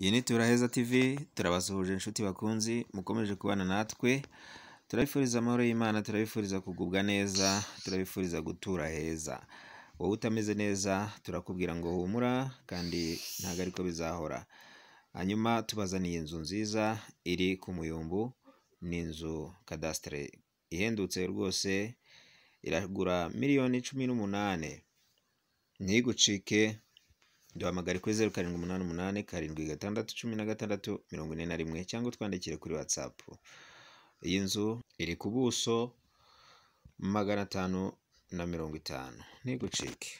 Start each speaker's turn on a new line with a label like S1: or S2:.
S1: Iyi ni Turaheza TV turabasuhuje inshuti bakunzi mukomeje kubana natwe turabifuriza amahoro y'Imana turabifuriza kugubwa neza turabifuriza gutura heza wowe utameze neza turakubwira ngo humura kandi ntabwo ariko bizahora hanyuma tubazaniye inzu nziza iri ku muyumbu ni inzu kadasitere ihendutse rwose iragura miliyoni cumi n'umunani ntigucike duhamagare kuri zeru karindwi umunani umunani karindwi gatandatu cumi na gatandatu mirongo ine na rimwe cyangwa utwandikire kuri watsapu iyi nzu iri ku buso magana atanu na mirongo itanu
S2: ntigucike